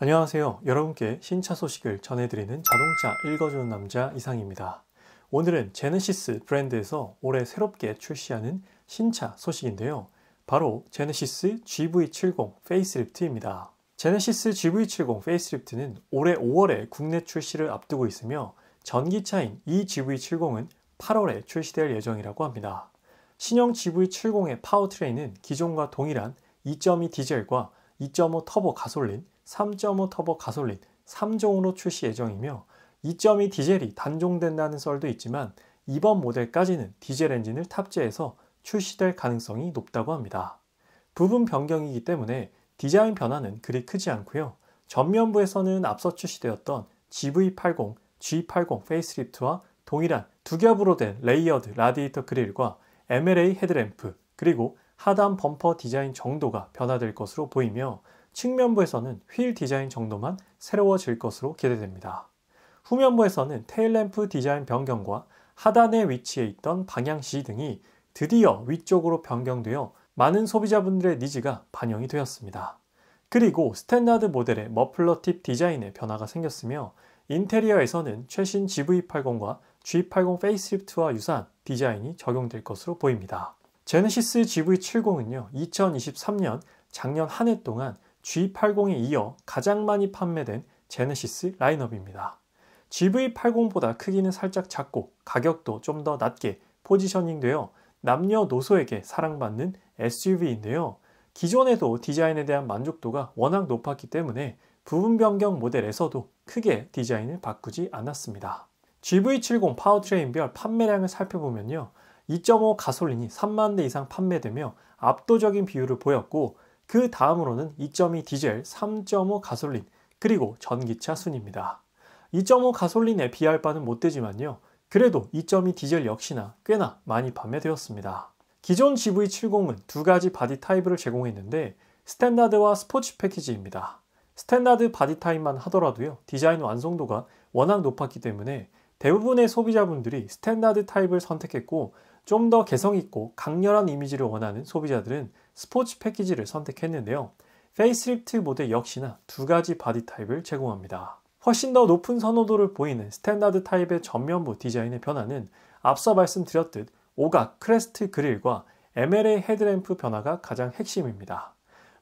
안녕하세요. 여러분께 신차 소식을 전해드리는 자동차 읽어주는 남자 이상입니다. 오늘은 제네시스 브랜드에서 올해 새롭게 출시하는 신차 소식인데요. 바로 제네시스 GV70 페이스리프트입니다. 제네시스 GV70 페이스리프트는 올해 5월에 국내 출시를 앞두고 있으며 전기차인 이 GV70은 8월에 출시될 예정이라고 합니다. 신형 GV70의 파워트레인은 기존과 동일한 2.2 디젤과 2.5 터보 가솔린, 3.5 터보 가솔린 3종으로 출시 예정이며 2.2 디젤이 단종된다는 썰도 있지만 이번 모델까지는 디젤 엔진을 탑재해서 출시될 가능성이 높다고 합니다. 부분 변경이기 때문에 디자인 변화는 그리 크지 않고요. 전면부에서는 앞서 출시되었던 GV80, G80 페이스리프트와 동일한 두 겹으로 된 레이어드 라디에이터 그릴과 MLA 헤드램프 그리고 하단 범퍼 디자인 정도가 변화될 것으로 보이며 측면부에서는 휠 디자인 정도만 새로워질 것으로 기대됩니다. 후면부에서는 테일램프 디자인 변경과 하단에위치해 있던 방향시 등이 드디어 위쪽으로 변경되어 많은 소비자분들의 니즈가 반영이 되었습니다. 그리고 스탠다드 모델의 머플러 팁 디자인에 변화가 생겼으며 인테리어에서는 최신 GV80과 G80 페이스리프트와 유사한 디자인이 적용될 것으로 보입니다. 제네시스 GV70은요, 2023년 작년 한 해 동안 G80에 이어 가장 많이 판매된 제네시스 라인업입니다. GV80보다 크기는 살짝 작고 가격도 좀 더 낮게 포지셔닝되어 남녀노소에게 사랑받는 SUV인데요. 기존에도 디자인에 대한 만족도가 워낙 높았기 때문에 부분 변경 모델에서도 크게 디자인을 바꾸지 않았습니다. GV70 파워트레인별 판매량을 살펴보면요. 2.5 가솔린이 3만 대 이상 판매되며 압도적인 비율을 보였고 그 다음으로는 2.2 디젤, 3.5 가솔린, 그리고 전기차 순입니다. 2.5 가솔린에 비할 바는 못 되지만요. 그래도 2.2 디젤 역시나 꽤나 많이 판매되었습니다. 기존 GV70은 두 가지 바디 타입을 제공했는데 스탠다드와 스포츠 패키지입니다. 스탠다드 바디 타입만 하더라도요. 디자인 완성도가 워낙 높았기 때문에 대부분의 소비자분들이 스탠다드 타입을 선택했고 좀 더 개성있고 강렬한 이미지를 원하는 소비자들은 스포츠 패키지를 선택했는데요. 페이스리프트 모델 역시나 두 가지 바디 타입을 제공합니다. 훨씬 더 높은 선호도를 보이는 스탠다드 타입의 전면부 디자인의 변화는 앞서 말씀드렸듯 오각 크레스트 그릴과 MLA 헤드램프 변화가 가장 핵심입니다.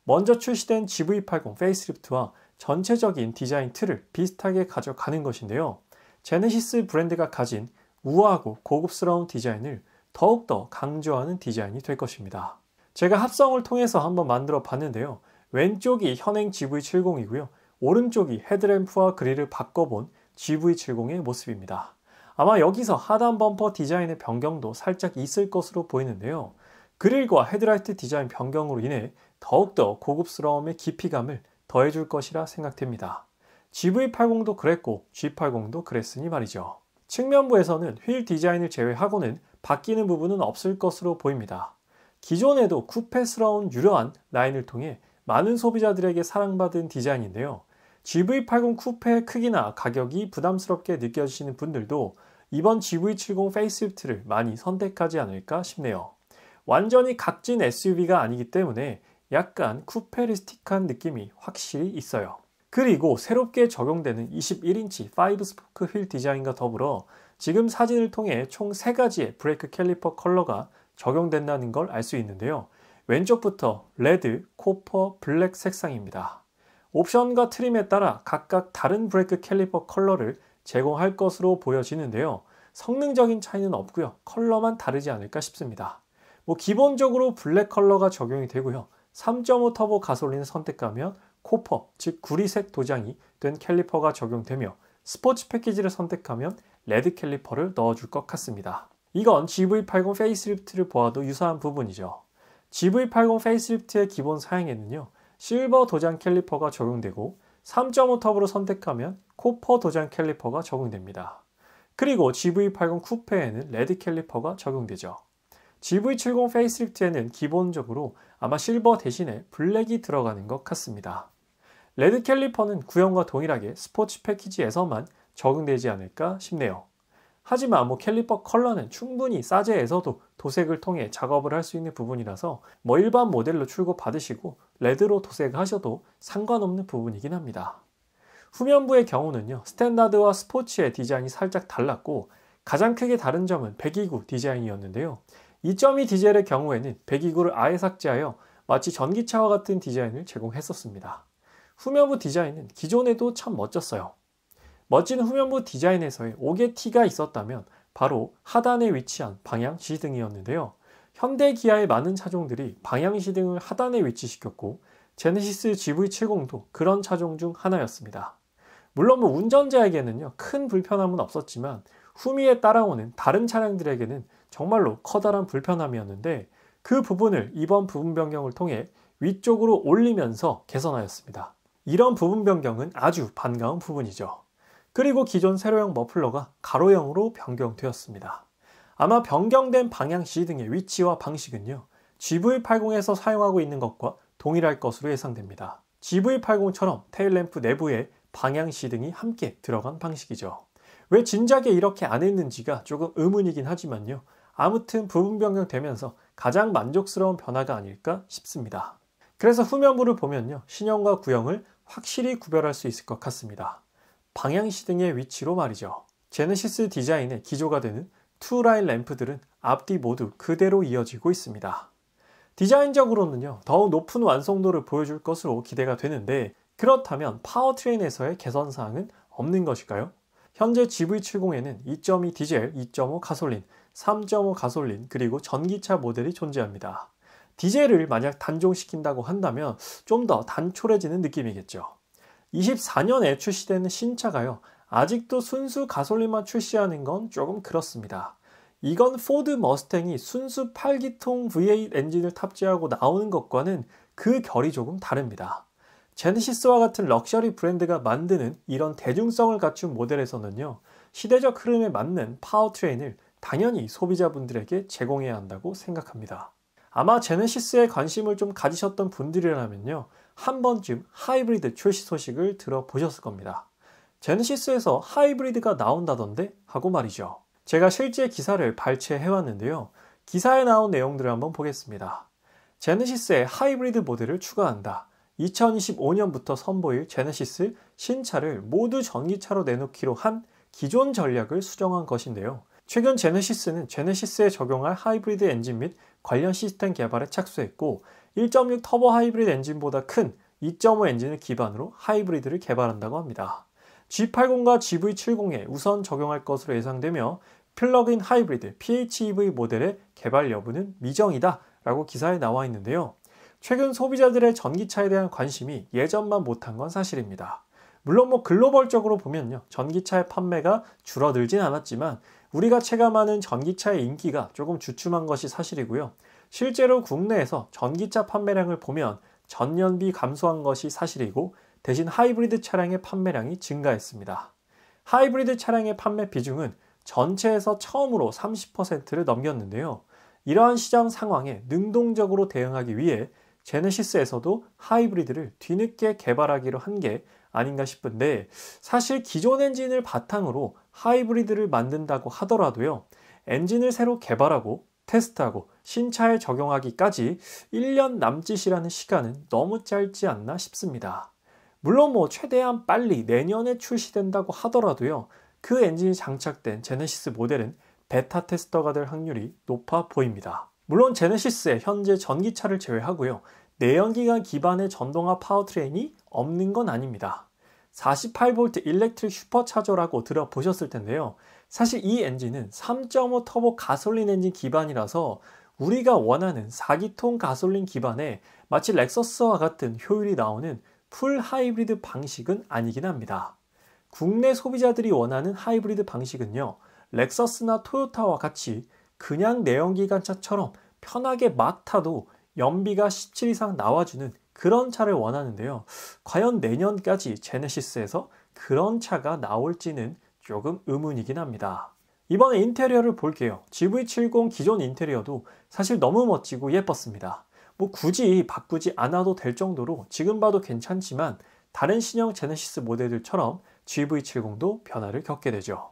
먼저 출시된 GV80 페이스리프트와 전체적인 디자인 틀을 비슷하게 가져가는 것인데요. 제네시스 브랜드가 가진 우아하고 고급스러운 디자인을 더욱더 강조하는 디자인이 될 것입니다. 제가 합성을 통해서 한번 만들어 봤는데요. 왼쪽이 현행 GV70이고요. 오른쪽이 헤드램프와 그릴을 바꿔본 GV70의 모습입니다. 아마 여기서 하단 범퍼 디자인의 변경도 살짝 있을 것으로 보이는데요. 그릴과 헤드라이트 디자인 변경으로 인해 더욱더 고급스러움의 깊이감을 더해줄 것이라 생각됩니다. GV80도 그랬고 G80도 그랬으니 말이죠. 측면부에서는 휠 디자인을 제외하고는 바뀌는 부분은 없을 것으로 보입니다. 기존에도 쿠페스러운 유려한 라인을 통해 많은 소비자들에게 사랑받은 디자인인데요. GV80 쿠페의 크기나 가격이 부담스럽게 느껴지시는 분들도 이번 GV70 페이스리프트를 많이 선택하지 않을까 싶네요. 완전히 각진 SUV가 아니기 때문에 약간 쿠페리스틱한 느낌이 확실히 있어요. 그리고 새롭게 적용되는 21인치 5스포크 휠 디자인과 더불어 지금 사진을 통해 총 3가지의 브레이크 캘리퍼 컬러가 적용된다는 걸 알 수 있는데요. 왼쪽부터 레드, 코퍼, 블랙 색상입니다. 옵션과 트림에 따라 각각 다른 브레이크 캘리퍼 컬러를 제공할 것으로 보여지는데요. 성능적인 차이는 없고요. 컬러만 다르지 않을까 싶습니다. 뭐 기본적으로 블랙 컬러가 적용이 되고요. 3.5 터보 가솔린을 선택하면 코퍼, 즉 구리색 도장이 된 캘리퍼가 적용되며 스포츠 패키지를 선택하면 레드 캘리퍼를 넣어줄 것 같습니다. 이건 GV80 페이스리프트를 보아도 유사한 부분이죠. GV80 페이스리프트의 기본 사양에는요. 실버 도장 캘리퍼가 적용되고 3.5 터브로 선택하면 코퍼 도장 캘리퍼가 적용됩니다. 그리고 GV80 쿠페에는 레드 캘리퍼가 적용되죠. GV70 페이스리프트에는 기본적으로 아마 실버 대신에 블랙이 들어가는 것 같습니다. 레드 캘리퍼는 구형과 동일하게 스포츠 패키지에서만 적용되지 않을까 싶네요. 하지만 뭐 캘리퍼 컬러는 충분히 사제에서도 도색을 통해 작업을 할 수 있는 부분이라서 뭐 일반 모델로 출고 받으시고 레드로 도색하셔도 상관없는 부분이긴 합니다. 후면부의 경우는요 스탠다드와 스포츠의 디자인이 살짝 달랐고 가장 크게 다른 점은 129 디자인이었는데요 2.2 디젤의 경우에는 129를 아예 삭제하여 마치 전기차와 같은 디자인을 제공했었습니다 후면부 디자인은 기존에도 참 멋졌어요 멋진 후면부 디자인에서의 5개 T가 있었다면 바로 하단에 위치한 방향시 등이었는데요. 현대 기아의 많은 차종들이 방향시 등을 하단에 위치시켰고 제네시스 GV70도 그런 차종 중 하나였습니다. 물론 뭐 운전자에게는요 큰 불편함은 없었지만 후미에 따라오는 다른 차량들에게는 정말로 커다란 불편함이었는데 그 부분을 이번 부분 변경을 통해 위쪽으로 올리면서 개선하였습니다. 이런 부분 변경은 아주 반가운 부분이죠. 그리고 기존 세로형 머플러가 가로형으로 변경되었습니다. 아마 변경된 방향시 등의 위치와 방식은요. GV80에서 사용하고 있는 것과 동일할 것으로 예상됩니다. GV80처럼 테일램프 내부에 방향시 등이 함께 들어간 방식이죠. 왜 진작에 이렇게 안 했는지가 조금 의문이긴 하지만요. 아무튼 부분 변경되면서 가장 만족스러운 변화가 아닐까 싶습니다. 그래서 후면부를 보면요. 신형과 구형을 확실히 구별할 수 있을 것 같습니다. 방향시 등의 위치로 말이죠. 제네시스 디자인의 기조가 되는 투라인 램프들은 앞뒤 모두 그대로 이어지고 있습니다. 디자인적으로는요, 더욱 높은 완성도를 보여줄 것으로 기대가 되는데, 그렇다면 파워트레인에서의 개선사항은 없는 것일까요? 현재 GV70에는 2.2 디젤, 2.5 가솔린, 3.5 가솔린, 그리고 전기차 모델이 존재합니다. 디젤을 만약 단종시킨다고 한다면 좀 더 단촐해지는 느낌이겠죠. 24년에 출시되는 신차가요. 아직도 순수 가솔린만 출시하는 건 조금 그렇습니다. 이건 포드 머스탱이 순수 8기통 V8 엔진을 탑재하고 나오는 것과는 그 결이 조금 다릅니다. 제네시스와 같은 럭셔리 브랜드가 만드는 이런 대중성을 갖춘 모델에서는요. 시대적 흐름에 맞는 파워트레인을 당연히 소비자분들에게 제공해야 한다고 생각합니다. 아마 제네시스에 관심을 좀 가지셨던 분들이라면요. 한 번쯤 하이브리드 출시 소식을 들어보셨을 겁니다. 제네시스에서 하이브리드가 나온다던데 하고 말이죠. 제가 실제 기사를 발췌해왔는데요. 기사에 나온 내용들을 한번 보겠습니다. 제네시스의 하이브리드 모델을 추가한다. 2025년부터 선보일 제네시스 신차를 모두 전기차로 내놓기로 한 기존 전략을 수정한 것인데요. 최근 제네시스는 제네시스에 적용할 하이브리드 엔진 및 관련 시스템 개발에 착수했고 1.6 터보 하이브리드 엔진보다 큰 2.5 엔진을 기반으로 하이브리드를 개발한다고 합니다. G80과 GV70에 우선 적용할 것으로 예상되며 플러그인 하이브리드 PHEV 모델의 개발 여부는 미정이다 라고 기사에 나와 있는데요. 최근 소비자들의 전기차에 대한 관심이 예전만 못한 건 사실입니다. 물론 뭐 글로벌적으로 보면요. 전기차의 판매가 줄어들진 않았지만 우리가 체감하는 전기차의 인기가 조금 주춤한 것이 사실이고요. 실제로 국내에서 전기차 판매량을 보면 전년비 감소한 것이 사실이고 대신 하이브리드 차량의 판매량이 증가했습니다. 하이브리드 차량의 판매 비중은 전체에서 처음으로 30%를 넘겼는데요. 이러한 시장 상황에 능동적으로 대응하기 위해 제네시스에서도 하이브리드를 뒤늦게 개발하기로 한 게 아닌가 싶은데 사실 기존 엔진을 바탕으로 하이브리드를 만든다고 하더라도요. 엔진을 새로 개발하고 테스트하고 신차에 적용하기까지 1년 남짓이라는 시간은 너무 짧지 않나 싶습니다. 물론 뭐 최대한 빨리 내년에 출시된다고 하더라도요. 그 엔진이 장착된 제네시스 모델은 베타 테스터가 될 확률이 높아 보입니다. 물론 제네시스의 현재 전기차를 제외하고요. 내연기관 기반의 전동화 파워트레인이 없는 건 아닙니다. 4 8 v 일렉트릭 슈퍼차저라고 들어보셨을 텐데요. 사실 이 엔진은 3.5 터보 가솔린 엔진 기반이라서 우리가 원하는 4기통 가솔린 기반에 마치 렉서스와 같은 효율이 나오는 풀 하이브리드 방식은 아니긴 합니다. 국내 소비자들이 원하는 하이브리드 방식은요. 렉서스나 토요타와 같이 그냥 내연기관차처럼 편하게 막 타도 연비가 17 이상 나와주는 그런 차를 원하는데요. 과연 내년까지 제네시스에서 그런 차가 나올지는 조금 의문이긴 합니다. 이번에 인테리어를 볼게요. GV70 기존 인테리어도 사실 너무 멋지고 예뻤습니다. 뭐 굳이 바꾸지 않아도 될 정도로 지금 봐도 괜찮지만 다른 신형 제네시스 모델들처럼 GV70도 변화를 겪게 되죠.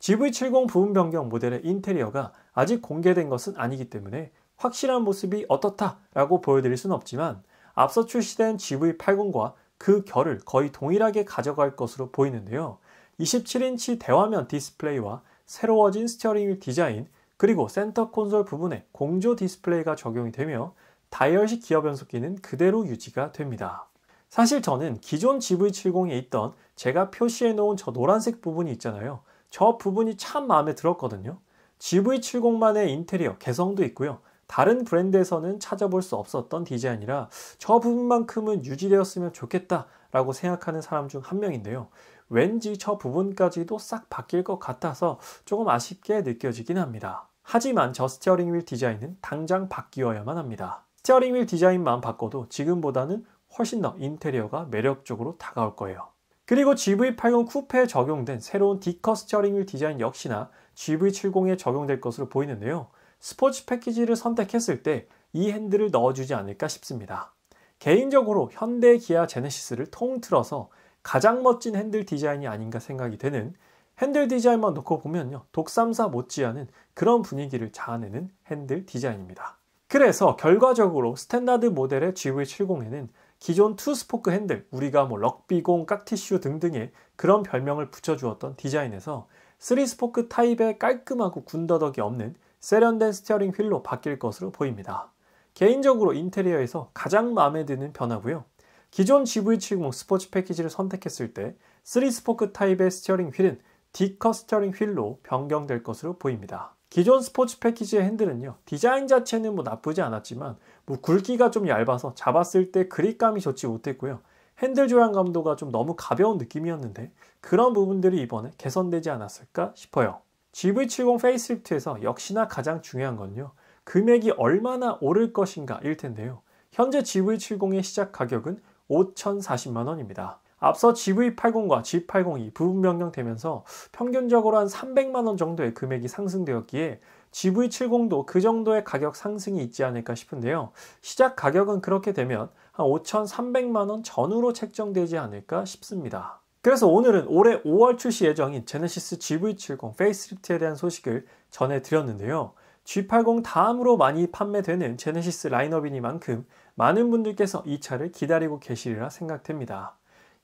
GV70 부분 변경 모델의 인테리어가 아직 공개된 것은 아니기 때문에 확실한 모습이 어떻다라고 보여드릴 수는 없지만 앞서 출시된 GV80과 그 결을 거의 동일하게 가져갈 것으로 보이는데요. 27인치 대화면 디스플레이와 새로워진 스티어링 휠 디자인, 그리고 센터 콘솔 부분에 공조 디스플레이가 적용이 되며 다이얼식 기어 변속기는 그대로 유지가 됩니다. 사실 저는 기존 GV70에 있던 제가 표시해 놓은 저 노란색 부분이 있잖아요. 저 부분이 참 마음에 들었거든요. GV70만의 인테리어 개성도 있고요. 다른 브랜드에서는 찾아볼 수 없었던 디자인이라 저 부분만큼은 유지되었으면 좋겠다라고 생각하는 사람 중 한 명인데요. 왠지 저 부분까지도 싹 바뀔 것 같아서 조금 아쉽게 느껴지긴 합니다. 하지만 저 스티어링 휠 디자인은 당장 바뀌어야만 합니다. 스티어링 휠 디자인만 바꿔도 지금보다는 훨씬 더 인테리어가 매력적으로 다가올 거예요. 그리고 GV80 쿠페에 적용된 새로운 디커 스티어링 휠 디자인 역시나 GV70에 적용될 것으로 보이는데요. 스포츠 패키지를 선택했을 때 이 핸들을 넣어주지 않을까 싶습니다. 개인적으로 현대 기아 제네시스를 통틀어서 가장 멋진 핸들 디자인이 아닌가 생각이 되는 핸들 디자인만 놓고 보면요. 독삼사 못지않은 그런 분위기를 자아내는 핸들 디자인입니다. 그래서 결과적으로 스탠다드 모델의 GV70에는 기존 투스포크 핸들, 우리가 뭐 럭비공, 깍티슈 등등의 그런 별명을 붙여주었던 디자인에서 3스포크 타입의 깔끔하고 군더더기 없는 세련된 스티어링 휠로 바뀔 것으로 보입니다. 개인적으로 인테리어에서 가장 마음에 드는 변화고요. 기존 GV70 스포츠 패키지를 선택했을 때 3스포크 타입의 스티어링 휠은 디커 스티어링 휠로 변경될 것으로 보입니다. 기존 스포츠 패키지의 핸들은요 디자인 자체는 뭐 나쁘지 않았지만 뭐 굵기가 좀 얇아서 잡았을 때 그립감이 좋지 못했고요 핸들 조향감도가 좀 너무 가벼운 느낌이었는데 그런 부분들이 이번에 개선되지 않았을까 싶어요 GV70 페이스리프트에서 역시나 가장 중요한 건요. 금액이 얼마나 오를 것인가 일 텐데요. 현재 GV70의 시작 가격은 5,040만 원입니다. 앞서 GV80과 G80이 부분 변경되면서 평균적으로 한 300만 원 정도의 금액이 상승되었기에 GV70도 그 정도의 가격 상승이 있지 않을까 싶은데요. 시작 가격은 그렇게 되면 한 5,300만 원 전후로 책정되지 않을까 싶습니다. 그래서 오늘은 올해 5월 출시 예정인 제네시스 GV70 페이스리프트에 대한 소식을 전해드렸는데요. G80 다음으로 많이 판매되는 제네시스 라인업이니만큼 많은 분들께서 이 차를 기다리고 계시리라 생각됩니다.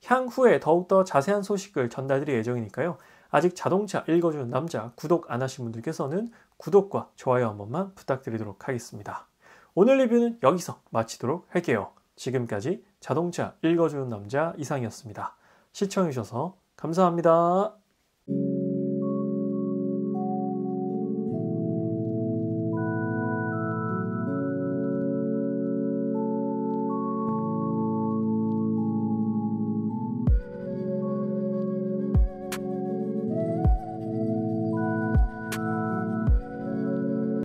향후에 더욱더 자세한 소식을 전달드릴 예정이니까요. 아직 자동차 읽어주는 남자 구독 안 하신 분들께서는 구독과 좋아요 한 번만 부탁드리도록 하겠습니다. 오늘 리뷰는 여기서 마치도록 할게요. 지금까지 자동차 읽어주는 남자 이상이었습니다. 시청해주셔서 감사합니다.